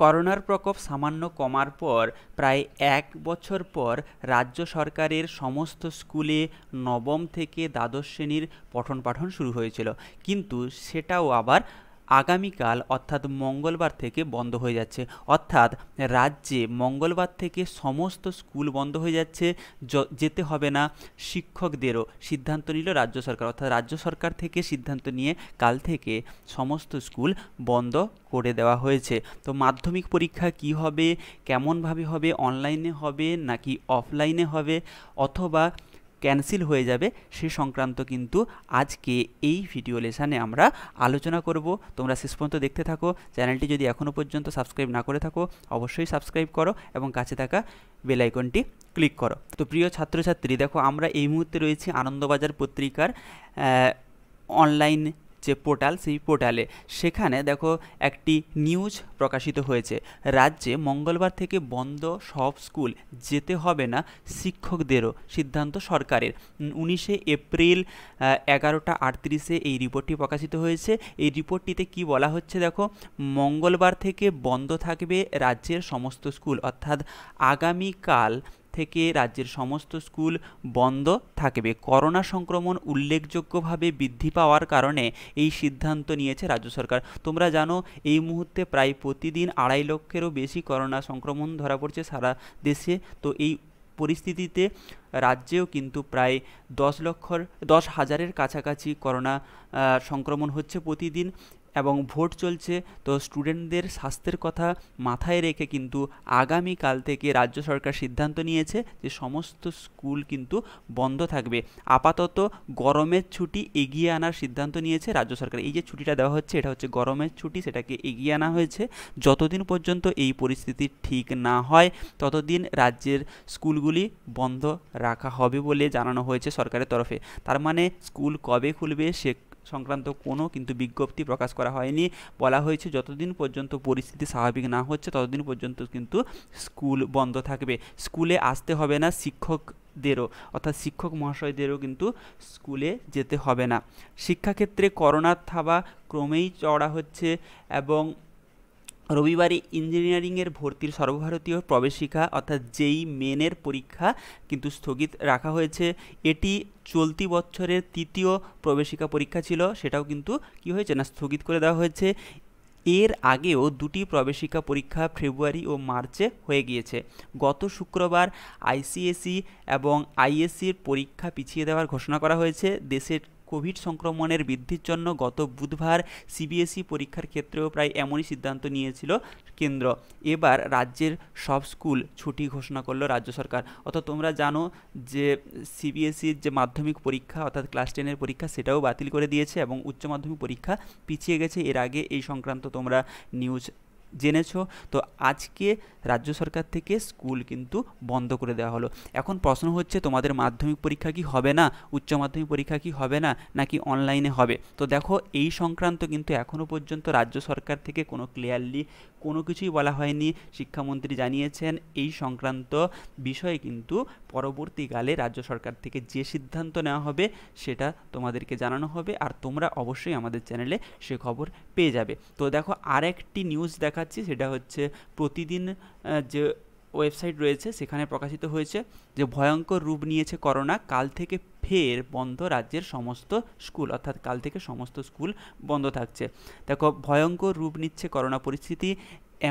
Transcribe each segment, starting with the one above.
করোনার প্রকোপ সামান্য কমার পর প্রায় এক বছর পর রাজ্য সরকারের সমস্ত স্কুলে নবম থেকে দ্বাদশ শ্রেণীর পঠন পাঠন শুরু হয়েছিল কিন্তু সেটাও আবার আগামীকাল অর্থাৎ মঙ্গলবার থেকে বন্ধ হয়ে যাচ্ছে অর্থাৎ রাজ্যে মঙ্গলবার থেকে সমস্ত স্কুল বন্ধ হয়ে যাচ্ছে যেতে হবে না শিক্ষকদেরও সিদ্ধান্ত নিল রাজ্য সরকার অর্থাৎ রাজ্য সরকার থেকে সিদ্ধান্ত নিয়ে কাল থেকে সমস্ত স্কুল বন্ধ করে দেওয়া হয়েছে তো মাধ্যমিক পরীক্ষা কি হবে কেমনভাবে হবে অনলাইনে হবে নাকি অফলাইনে হবে অথবা ক্যান্সেল হয়ে যাবে সে সংক্রান্ত কিন্তু আজকে এই ভিডিও লেসানে আমরা আলোচনা করব তোমরা শেষ পর্যন্ত দেখতে থাকো চ্যানেলটি যদি এখনও পর্যন্ত সাবস্ক্রাইব না করে থাকো অবশ্যই সাবস্ক্রাইব করো এবং কাছে থাকা বেলাইকনটি ক্লিক করো তো প্রিয় ছাত্রছাত্রী দেখো আমরা এই মুহূর্তে রয়েছি আনন্দবাজার পত্রিকার অনলাইন যে পোর্টাল সেই পোর্টালে সেখানে দেখো একটি নিউজ প্রকাশিত হয়েছে রাজ্যে মঙ্গলবার থেকে বন্ধ সব স্কুল যেতে হবে না শিক্ষকদেরও সিদ্ধান্ত সরকারের উনিশে এপ্রিল এগারোটা আটত্রিশে এই রিপোর্টটি প্রকাশিত হয়েছে এই রিপোর্টটিতে কি বলা হচ্ছে দেখো মঙ্গলবার থেকে বন্ধ থাকবে রাজ্যের সমস্ত স্কুল অর্থাৎ আগামীকাল থেকে রাজ্যের সমস্ত স্কুল বন্ধ থাকবে করোনা সংক্রমণ উল্লেখযোগ্যভাবে বৃদ্ধি পাওয়ার কারণে এই সিদ্ধান্ত নিয়েছে রাজ্য সরকার তোমরা জানো এই মুহূর্তে প্রায় প্রতিদিন আড়াই লক্ষেরও বেশি করোনা সংক্রমণ ধরা পড়ছে সারা দেশে তো এই পরিস্থিতিতে রাজ্যেও কিন্তু প্রায় দশ লক্ষর দশ হাজারের কাছাকাছি করোনা সংক্রমণ হচ্ছে প্রতিদিন এবং ভোট চলছে তো স্টুডেন্টদের স্বাস্থ্যের কথা মাথায় রেখে কিন্তু আগামীকাল থেকে রাজ্য সরকার সিদ্ধান্ত নিয়েছে যে সমস্ত স্কুল কিন্তু বন্ধ থাকবে আপাতত গরমের ছুটি এগিয়ে আনার সিদ্ধান্ত নিয়েছে রাজ্য সরকার এই যে ছুটিটা দেওয়া হচ্ছে এটা হচ্ছে গরমের ছুটি সেটাকে এগিয়ে আনা হয়েছে যতদিন পর্যন্ত এই পরিস্থিতি ঠিক না হয় ততদিন রাজ্যের স্কুলগুলি বন্ধ রাখা হবে বলে জানানো হয়েছে সরকারের তরফে তার মানে স্কুল কবে খুলবে সে সংক্রান্ত কোনো কিন্তু বিজ্ঞপ্তি প্রকাশ করা হয়নি বলা হয়েছে যতদিন পর্যন্ত পরিস্থিতি স্বাভাবিক না হচ্ছে ততদিন পর্যন্ত কিন্তু স্কুল বন্ধ থাকবে স্কুলে আসতে হবে না শিক্ষক দেরও অর্থাৎ শিক্ষক মহাশয়দেরও কিন্তু স্কুলে যেতে হবে না শিক্ষাক্ষেত্রে করোনার থাবা ক্রমেই চড়া হচ্ছে এবং রবিবারে ইঞ্জিনিয়ারিংয়ের ভর্তির সর্বভারতীয় প্রবেশিকা অর্থাৎ জেই মেনের পরীক্ষা কিন্তু স্থগিত রাখা হয়েছে এটি চলতি বছরের তৃতীয় প্রবেশিকা পরীক্ষা ছিল সেটাও কিন্তু কি হয়েছে না স্থগিত করে দেওয়া হয়েছে এর আগেও দুটি প্রবেশিকা পরীক্ষা ফেব্রুয়ারি ও মার্চে হয়ে গিয়েছে গত শুক্রবার আইসিএসি এবং আইএসসির পরীক্ষা পিছিয়ে দেওয়ার ঘোষণা করা হয়েছে দেশের কোভিড সংক্রমণের বৃদ্ধির জন্য গত বুধবার সিবিএসই e পরীক্ষার ক্ষেত্রেও প্রায় এমনই সিদ্ধান্ত নিয়েছিল কেন্দ্র এবার রাজ্যের সব স্কুল ছুটি ঘোষণা করলো রাজ্য সরকার অর্থাৎ তোমরা জানো যে সিবিএসইর e যে মাধ্যমিক পরীক্ষা অর্থাৎ ক্লাস টেনের পরীক্ষা সেটাও বাতিল করে দিয়েছে এবং উচ্চ মাধ্যমিক পরীক্ষা পিছিয়ে গেছে এর আগে এই সংক্রান্ত তোমরা নিউজ জেনেছো তো আজকে রাজ্য সরকার থেকে স্কুল কিন্তু বন্ধ করে দেওয়া হলো এখন প্রশ্ন হচ্ছে তোমাদের মাধ্যমিক পরীক্ষা কি হবে না উচ্চ মাধ্যমিক পরীক্ষা কি হবে না নাকি অনলাইনে হবে তো দেখো এই সংক্রান্ত কিন্তু এখনও পর্যন্ত রাজ্য সরকার থেকে কোনো ক্লিয়ারলি কোনো কিছুই বলা হয়নি শিক্ষামন্ত্রী জানিয়েছেন এই সংক্রান্ত বিষয়ে কিন্তু পরবর্তীকালে রাজ্য সরকার থেকে যে সিদ্ধান্ত নেওয়া হবে সেটা তোমাদেরকে জানানো হবে আর তোমরা অবশ্যই আমাদের চ্যানেলে সে খবর পেয়ে যাবে তো দেখো আর একটি নিউজ দেখাচ্ছি সেটা হচ্ছে প্রতিদিন যে ওয়েবসাইট রয়েছে সেখানে প্রকাশিত হয়েছে যে ভয়ঙ্কর রূপ নিয়েছে করোনা কাল থেকে ফের বন্ধ রাজ্যের সমস্ত স্কুল অর্থাৎ কাল থেকে সমস্ত স্কুল বন্ধ থাকছে দেখো ভয়ঙ্কর রূপ নিচ্ছে করোনা পরিস্থিতি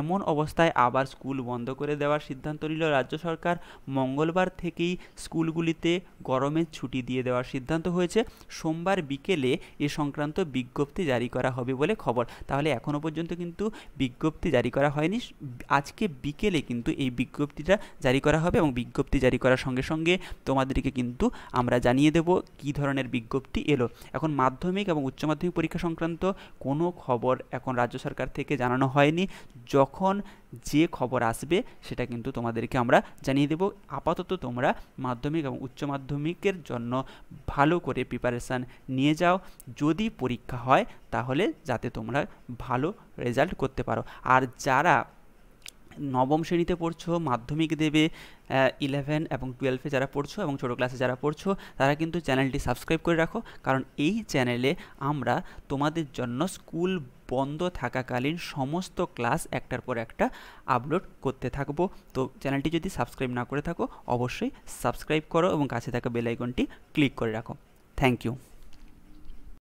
এমন অবস্থায় আবার স্কুল বন্ধ করে দেওয়ার সিদ্ধান্ত নিল রাজ্য সরকার মঙ্গলবার থেকেই স্কুলগুলিতে গরমের ছুটি দিয়ে দেওয়ার সিদ্ধান্ত হয়েছে সোমবার বিকেলে এ সংক্রান্ত বিজ্ঞপ্তি জারি করা হবে বলে খবর তাহলে এখনও পর্যন্ত কিন্তু বিজ্ঞপ্তি জারি করা হয়নি আজকে বিকেলে কিন্তু এই বিজ্ঞপ্তিটা জারি করা হবে এবং বিজ্ঞপ্তি জারি করার সঙ্গে সঙ্গে তোমাদেরকে কিন্তু আমরা জানিয়ে দেব কি ধরনের বিজ্ঞপ্তি এলো এখন মাধ্যমিক এবং উচ্চ মাধ্যমিক পরীক্ষা সংক্রান্ত কোনো খবর এখন রাজ্য সরকার থেকে জানানো হয়নি যখন যে খবর আসবে সেটা কিন্তু তোমাদেরকে আমরা জানিয়ে দেব আপাতত তোমরা মাধ্যমিক এবং উচ্চ মাধ্যমিকের জন্য ভালো করে প্রিপারেশান নিয়ে যাও যদি পরীক্ষা হয় তাহলে যাতে তোমরা ভালো রেজাল্ট করতে পারো আর যারা নবম শ্রেণীতে পড়ছো মাধ্যমিক দেবে ইলেভেন এবং টুয়েলভে যারা পড়ছো এবং ছোটো ক্লাসে যারা পড়ছো তারা কিন্তু চ্যানেলটি সাবস্ক্রাইব করে রাখো কারণ এই চ্যানেলে আমরা তোমাদের জন্য স্কুল বন্ধ থাকাকালীন সমস্ত ক্লাস একটার পর একটা আপলোড করতে থাকবো তো চ্যানেলটি যদি সাবস্ক্রাইব না করে থাকো অবশ্যই সাবস্ক্রাইব করো এবং কাছে থাকা বেল ক্লিক করে রাখো থ্যাংক ইউ